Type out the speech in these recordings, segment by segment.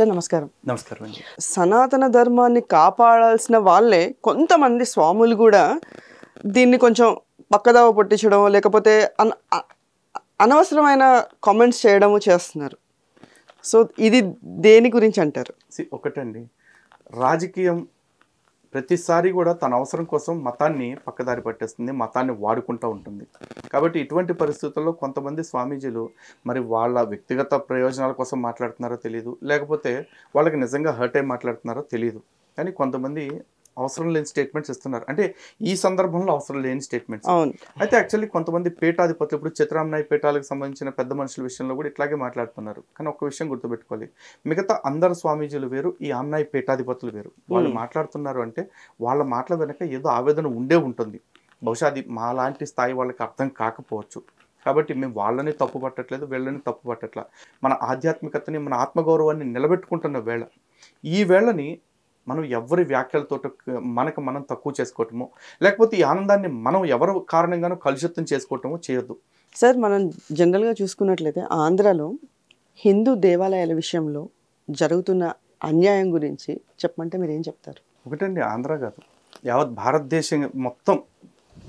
sir నమస్కారం నమస్కారం అండి సనాతన ధర్మాన్ని కాపాడాల్సిన వాళ్ళే కొంతమంది స్వాములు కూడా దీన్ని కొంచెం పక్కదావ పట్టించడం లేకపోతే అనవసరమైన కామెంట్స్ చేయడము చేస్తున్నారు సో ఇది దేని గురించి అంటారు ఒకటండి రాజకీయం ప్రతిసారి కూడా తన అవసరం కోసం మతాన్ని పక్కదారి పట్టేస్తుంది మతాన్ని వాడుకుంటూ ఉంటుంది కాబట్టి ఇటువంటి పరిస్థితుల్లో కొంతమంది స్వామీజీలు మరి వాళ్ళ వ్యక్తిగత ప్రయోజనాల కోసం మాట్లాడుతున్నారో తెలియదు లేకపోతే వాళ్ళకి నిజంగా హర్ట్ అయి మాట్లాడుతున్నారో తెలియదు కానీ కొంతమంది అవసరం లేని స్టేట్మెంట్స్ ఇస్తున్నారు అంటే ఈ సందర్భంలో అవసరం లేని స్టేట్మెంట్స్ అయితే యాక్చువల్లీ కొంతమంది పీఠాధిపతులు ఇప్పుడు చిత్రామనాయ్ పీఠాలకు సంబంధించిన పెద్ద మనుషుల విషయంలో కూడా ఇట్లాగే మాట్లాడుతున్నారు కానీ ఒక విషయం గుర్తుపెట్టుకోవాలి మిగతా అందరు స్వామీజీలు వేరు ఈ ఆమ్నాయ పీఠాధిపతులు వేరు వాళ్ళు మాట్లాడుతున్నారు అంటే వాళ్ళ మాటల వెనక ఏదో ఆవేదన ఉండే ఉంటుంది బహుశా అది మా లాంటి స్థాయి వాళ్ళకి అర్థం కాకపోవచ్చు కాబట్టి మేము వాళ్ళని తప్పు పట్టట్లేదు వీళ్ళని తప్పు పట్టట్లా మన ఆధ్యాత్మికతని మన ఆత్మగౌరవాన్ని నిలబెట్టుకుంటున్న వేళ ఈ వేళని మనం ఎవరి వ్యాఖ్యలతో మనకు మనం తక్కువ చేసుకోవటము లేకపోతే ఈ ఆనందాన్ని మనం ఎవరు కారణంగానో కలుషితం చేసుకోవటము చేయొద్దు సార్ మనం జనరల్గా చూసుకున్నట్లయితే ఆంధ్రాలో హిందూ దేవాలయాల విషయంలో జరుగుతున్న అన్యాయం గురించి చెప్పమంటే మీరు ఏం చెప్తారు ఒకటండి ఆంధ్ర కాదు యావత్ భారతదేశం మొత్తం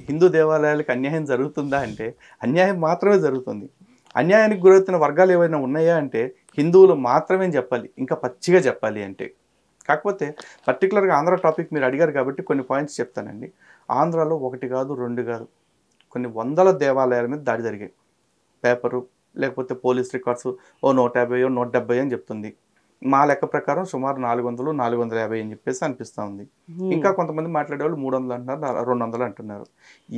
హిందూ దేవాలయాలకు అన్యాయం జరుగుతుందా అంటే అన్యాయం మాత్రమే జరుగుతుంది అన్యాయానికి గురవుతున్న వర్గాలు ఏవైనా ఉన్నాయా అంటే హిందువులు మాత్రమే చెప్పాలి ఇంకా పచ్చిగా చెప్పాలి అంటే కాకపోతే పర్టికులర్గా ఆంధ్ర టాపిక్ మీరు అడిగారు కాబట్టి కొన్ని పాయింట్స్ చెప్తానండి ఆంధ్రాలో ఒకటి కాదు రెండు కాదు కొన్ని వందల దేవాలయాల మీద దాడి జరిగాయి పేపరు లేకపోతే పోలీస్ రికార్డ్స్ ఓ నూట యాభైయో నూట డెబ్బై అని చెప్తుంది మా లెక్క ప్రకారం సుమారు నాలుగు వందలు నాలుగు వందల యాభై అని చెప్పేసి అనిపిస్తూ ఉంది ఇంకా కొంతమంది మాట్లాడేవాళ్ళు మూడు వందలు అంటున్నారు రెండు వందలు అంటున్నారు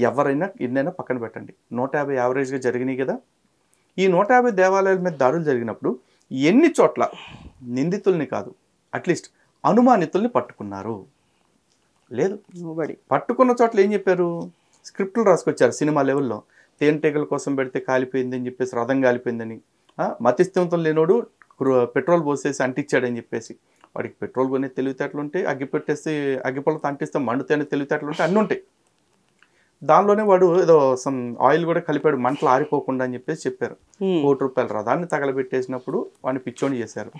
ఎవరైనా ఎన్నైనా పక్కన పెట్టండి నూట యాభై యావరేజ్గా జరిగినాయి కదా ఈ నూట యాభై దేవాలయాల మీద దాడులు జరిగినప్పుడు ఎన్ని చోట్ల నిందితుల్ని కాదు అట్లీస్ట్ అనుమానితుల్ని పట్టుకున్నారు లేదు పట్టుకున్న చోట్ల ఏం చెప్పారు స్క్రిప్టులు రాసుకొచ్చారు సినిమా లెవెల్లో తేనెటీగల కోసం పెడితే కాలిపోయిందని చెప్పేసి రథం కాలిపోయిందని మతిస్థిమితం లేనోడు పెట్రోల్ పోసేసి అంటించాడని చెప్పేసి వాడికి పెట్రోల్ కొనే తెలివితేటలు ఉంటాయి అగ్గి పెట్టేసి అగ్గిపొలతో అంటిస్తే మండుతేనే తెలివితేటలు ఉంటాయి అన్నీ ఉంటాయి దానిలోనే వాడు ఏదో సమ్ ఆయిల్ కూడా కలిపాడు మంటలు ఆరిపోకుండా అని చెప్పేసి చెప్పారు కోటి రూపాయల రథాన్ని తగలబెట్టేసినప్పుడు వాడిని పిచ్చోని చేశారు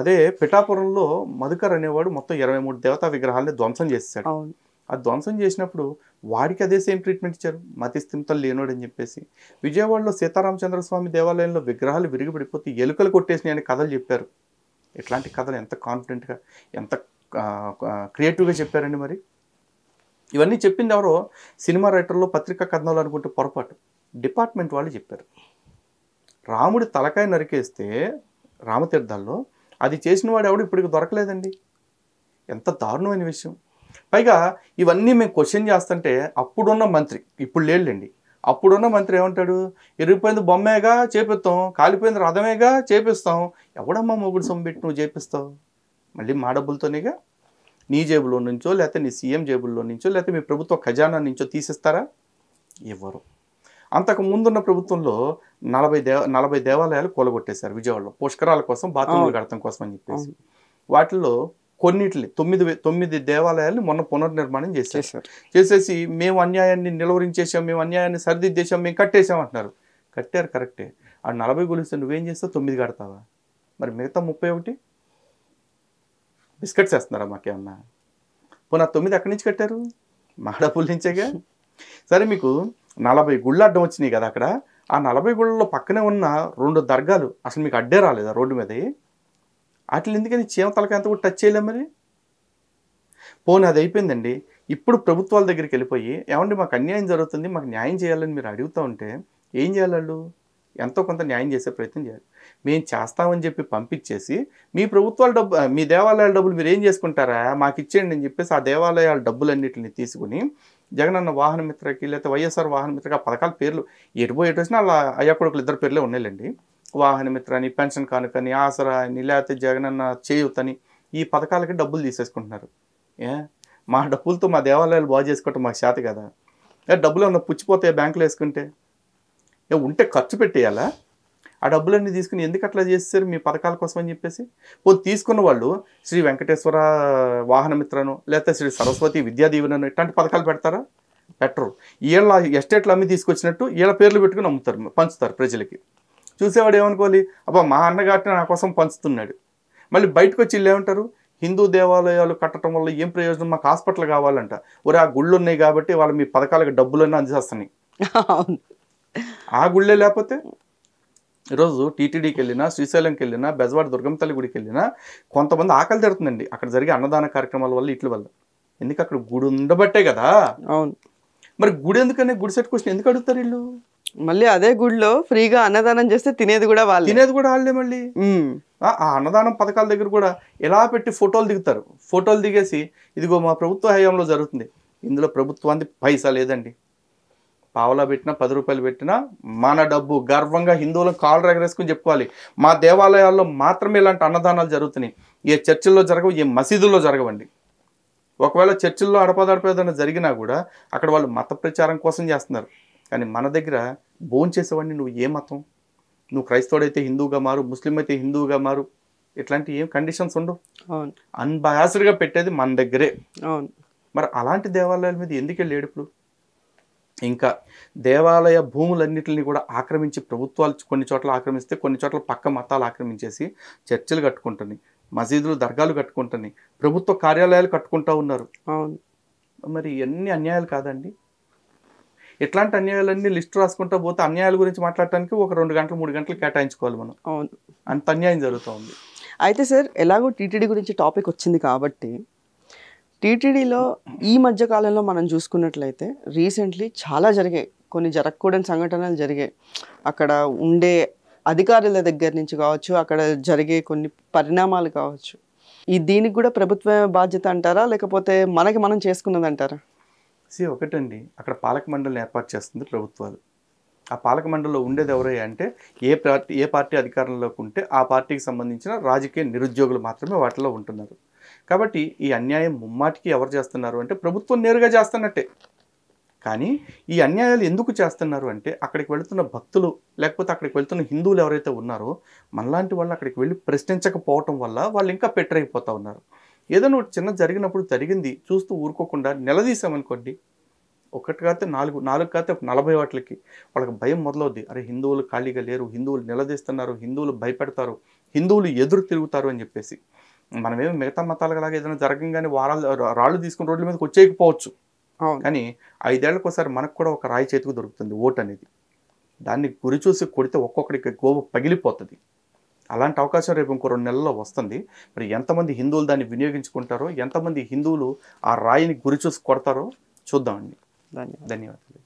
అదే పిఠాపురంలో మధుకర్ అనేవాడు మొత్తం ఇరవై మూడు దేవతా విగ్రహాలని ధ్వంసం చేశాడు ఆ ధ్వంసం చేసినప్పుడు వాడికి అదే సేమ్ ట్రీట్మెంట్ ఇచ్చారు మతి స్థిమితలు లేనోడు అని చెప్పేసి విజయవాడలో సీతారామచంద్రస్వామి దేవాలయంలో విగ్రహాలు విరిగిపడిపోతే ఎలుకలు కొట్టేసినాయని కథలు చెప్పారు ఇట్లాంటి కథలు ఎంత కాన్ఫిడెంట్గా ఎంత క్రియేటివ్గా చెప్పారండి మరి ఇవన్నీ చెప్పింది ఎవరో సినిమా రైటర్లో పత్రికా కథనాలు అనుకుంటే పొరపాటు డిపార్ట్మెంట్ వాళ్ళు చెప్పారు రాముడి తలకాయ నరికేస్తే రామతీర్థాల్లో అది చేసిన వాడు ఎవడు ఇప్పటికి దొరకలేదండి ఎంత దారుణమైన విషయం పైగా ఇవన్నీ మేము క్వశ్చన్ చేస్తుంటే అప్పుడున్న మంత్రి ఇప్పుడు లేళ్ళండి అప్పుడున్న మంత్రి ఏమంటాడు ఇరిగిపోయింది బొమ్మేగా చేపిస్తాం కాలిపోయింది రథమేగా చేపిస్తాం ఎవడమ్మా మొగుడు సొమ్మెట్టి నువ్వు చేపిస్తావు మళ్ళీ మా డబ్బులతోనేగా నీ జేబులో నుంచో లేకపోతే నీ సీఎం జేబుల్లో నుంచో లేకపోతే మీ ప్రభుత్వ ఖజానా నుంచో తీసిస్తారా ఇవ్వరు అంతకు ముందున్న ప్రభుత్వంలో నలభై దేవ నలభై దేవాలయాలు కూలగొట్టేశారు విజయవాడలో పుష్కరాల కోసం బాత్రూములు గడతం కోసం అని చెప్పేసి వాటిల్లో కొన్నిటిని తొమ్మిది తొమ్మిది దేవాలయాలు మొన్న పునర్నిర్మాణం చేసేసారు చేసేసి మేము అన్యాయాన్ని నిలవరించేసాం మేము అన్యాయాన్ని సరిదిద్దేశాం మేము కట్టేసాం అంటున్నారు కట్టారు కరెక్టే ఆ నలభై గొలుసు నువ్వేం చేస్తావు తొమ్మిది కడతావా మరి మిగతా ముప్పై ఒకటి బిస్కెట్స్ వేస్తున్నారా మాకేమన్నా పోనీ తొమ్మిది అక్కడి నుంచి కట్టారు మాడపూల్ నుంచేగా సరే మీకు నలభై గుళ్ళు అడ్డం వచ్చినాయి కదా అక్కడ ఆ నలభై గుళ్ళలో పక్కనే ఉన్న రెండు దర్గాలు అసలు మీకు అడ్డే రాలేదా రోడ్డు మీద వాటిని ఎందుకని చీమ తలక ఎంత కూడా టచ్ చేయలేం మరి పోనీ అది అయిపోయిందండి ఇప్పుడు ప్రభుత్వాల దగ్గరికి వెళ్ళిపోయి ఏమండి మాకు అన్యాయం జరుగుతుంది మాకు న్యాయం చేయాలని మీరు అడుగుతూ ఉంటే ఏం చేయాలి వాళ్ళు ఎంతో కొంత న్యాయం చేసే ప్రయత్నం చేయాలి మేము చేస్తామని చెప్పి పంపించేసి మీ ప్రభుత్వాల డబ్బు మీ దేవాలయాల డబ్బులు మీరు ఏం చేసుకుంటారా మాకు ఇచ్చేయండి అని చెప్పేసి ఆ దేవాలయాల డబ్బులన్నింటిని తీసుకుని జగనన్న వాహన మిత్రకి లేకపోతే వైఎస్ఆర్ వాహన మిత్రకి ఆ పథకాల పేర్లు ఎటుబో ఎటు వచ్చినా అలా అయ్యకొడుకులు ఇద్దరు పేర్లే ఉన్నాయిలేండి వాహన మిత్ర అని పెన్షన్ కానుకని ఆసరా అని లేకపోతే జగనన్న చేయుతని ఈ పథకాలకి డబ్బులు తీసేసుకుంటున్నారు ఏ మా డబ్బులతో మా దేవాలయాలు బాగు చేసుకోవటం మాకు చేత కదా డబ్బులు ఏమన్నా పుచ్చిపోతాయి బ్యాంకులో వేసుకుంటే ఏ ఉంటే ఖర్చు పెట్టేయాలా ఆ డబ్బులన్నీ తీసుకుని ఎందుకు అట్లా చేస్తారు మీ పథకాల కోసం అని చెప్పేసి పోతే తీసుకున్న వాళ్ళు శ్రీ వెంకటేశ్వర వాహనమిత్రను లేకపోతే శ్రీ సరస్వతి విద్యాదీవెనను ఇట్లాంటి పథకాలు పెడతారా పెట్టరు వీళ్ళ ఎస్టేట్లు అమ్మి తీసుకొచ్చినట్టు వీళ్ళ పేర్లు పెట్టుకుని అమ్ముతారు పంచుతారు ప్రజలకి చూసేవాడు ఏమనుకోవాలి అబ్బా మా అన్నగారిని నా కోసం పంచుతున్నాడు మళ్ళీ బయటకు వచ్చి ఏమంటారు హిందూ దేవాలయాలు కట్టడం వల్ల ఏం ప్రయోజనం మాకు హాస్పిటల్ కావాలంట ఒరే ఆ గుళ్ళు ఉన్నాయి కాబట్టి వాళ్ళు మీ పథకాలకు డబ్బులన్నీ అందిస్తాయి ఆ గుళ్ళే లేకపోతే ఈరోజు టీటీడీకి వెళ్ళినా శ్రీశైలంకి వెళ్ళినా బెజవాడ దుర్గంతల్లి గుడికి వెళ్ళినా కొంతమంది ఆకలి తిడుతుందండి అక్కడ జరిగే అన్నదాన కార్యక్రమాల వల్ల ఇట్ల వల్ల ఎందుకు అక్కడ గుడి ఉండబట్టే కదా అవును మరి గుడి ఎందుకనే గుడి సెట్ క్వశ్చన్ ఎందుకు అడుగుతారు వీళ్ళు మళ్ళీ అదే గుడిలో ఫ్రీగా అన్నదానం చేస్తే తినేది కూడా వాళ్ళు తినేది కూడా వాళ్ళే మళ్ళీ ఆ అన్నదానం పథకాల దగ్గర కూడా ఎలా పెట్టి ఫోటోలు దిగుతారు ఫోటోలు దిగేసి ఇదిగో మా ప్రభుత్వ హయాంలో జరుగుతుంది ఇందులో ప్రభుత్వానికి పైసా లేదండి పావులా పెట్టినా పది రూపాయలు పెట్టినా మన డబ్బు గర్వంగా హిందువులను కాళ్ళు రగరేసుకుని చెప్పుకోవాలి మా దేవాలయాల్లో మాత్రమే ఇలాంటి అన్నదానాలు జరుగుతున్నాయి ఏ చర్చిల్లో జరగవు ఏ మసీదుల్లో జరగవండి ఒకవేళ చర్చిల్లో అడపదడపేదైనా జరిగినా కూడా అక్కడ వాళ్ళు మత ప్రచారం కోసం చేస్తున్నారు కానీ మన దగ్గర భోంచేసేవాడిని నువ్వు ఏ మతం నువ్వు క్రైస్తవుడైతే హిందువుగా మారు ముస్లిం అయితే హిందువుగా మారు ఇట్లాంటి ఏం కండిషన్స్ ఉండవు అన్బయాస్డ్గా పెట్టేది మన దగ్గరే మరి అలాంటి దేవాలయాల మీద ఎందుకు వెళ్ళాడు ఇప్పుడు ఇంకా దేవాలయ భూములన్నింటిని కూడా ఆక్రమించి ప్రభుత్వాలు కొన్ని చోట్ల ఆక్రమిస్తే కొన్ని చోట్ల పక్క మతాలు ఆక్రమించేసి చర్చిలు కట్టుకుంటున్నాయి మసీదులు దర్గాలు కట్టుకుంటున్నాయి ప్రభుత్వ కార్యాలయాలు కట్టుకుంటా ఉన్నారు మరి ఎన్ని అన్యాయాలు కాదండి ఇట్లాంటి అన్యాయాలన్నీ లిస్ట్ రాసుకుంటా పోతే అన్యాయాల గురించి మాట్లాడటానికి ఒక రెండు గంటలు మూడు గంటలు కేటాయించుకోవాలి మనం అవును అంత అన్యాయం జరుగుతూ ఉంది అయితే సార్ ఎలాగో టీటీడీ గురించి టాపిక్ వచ్చింది కాబట్టి టీటీడీలో ఈ మధ్య కాలంలో మనం చూసుకున్నట్లయితే రీసెంట్లీ చాలా జరిగాయి కొన్ని జరగకూడని సంఘటనలు జరిగాయి అక్కడ ఉండే అధికారుల దగ్గర నుంచి కావచ్చు అక్కడ జరిగే కొన్ని పరిణామాలు కావచ్చు ఈ దీనికి కూడా ప్రభుత్వమే బాధ్యత అంటారా లేకపోతే మనకి మనం చేసుకున్నది అంటారా సి ఒకటండి అక్కడ పాలక మండలిని ఏర్పాటు చేస్తుంది ప్రభుత్వాలు ఆ పాలక మండలిలో ఉండేది ఎవరై అంటే ఏ పార్టీ ఏ పార్టీ అధికారంలోకి ఉంటే ఆ పార్టీకి సంబంధించిన రాజకీయ నిరుద్యోగులు మాత్రమే వాటిలో ఉంటున్నారు కాబట్టి ఈ అన్యాయం ముమ్మాటికి ఎవరు చేస్తున్నారు అంటే ప్రభుత్వం నేరుగా చేస్తున్నట్టే కానీ ఈ అన్యాయాలు ఎందుకు చేస్తున్నారు అంటే అక్కడికి వెళుతున్న భక్తులు లేకపోతే అక్కడికి వెళ్తున్న హిందువులు ఎవరైతే ఉన్నారో మనలాంటి వాళ్ళు అక్కడికి వెళ్ళి ప్రశ్నించకపోవటం వల్ల వాళ్ళు ఇంకా పెట్టర్ అయిపోతూ ఉన్నారు ఏదైనా ఒకటి చిన్న జరిగినప్పుడు జరిగింది చూస్తూ ఊరుకోకుండా నిలదీసామనుకోండి ఒకటి కాతే నాలుగు నాలుగు కాతే నలభై వాటికి వాళ్ళకి భయం మొదలవుద్ది అరే హిందువులు ఖాళీగా లేరు హిందువులు నిలదీస్తున్నారు హిందువులు భయపెడతారు హిందువులు ఎదురు తిరుగుతారు అని చెప్పేసి మనమేమి మిగతా అలాగే ఏదైనా జరగంగానే వారాలు రాళ్ళు తీసుకుని రోడ్ల మీదకి వచ్చేయకపోవచ్చు కానీ ఐదేళ్లకు ఒకసారి మనకు కూడా ఒక రాయి చేతికి దొరుకుతుంది ఓటు అనేది దాన్ని గురి చూసి కొడితే ఒక్కొక్కడికి గోవు పగిలిపోతుంది అలాంటి అవకాశం రేపు ఇంకో రెండు నెలల్లో వస్తుంది మరి ఎంతమంది హిందువులు దాన్ని వినియోగించుకుంటారో ఎంతమంది హిందువులు ఆ రాయిని గురి చూసి కొడతారో చూద్దామండి ధన్యవాదాలు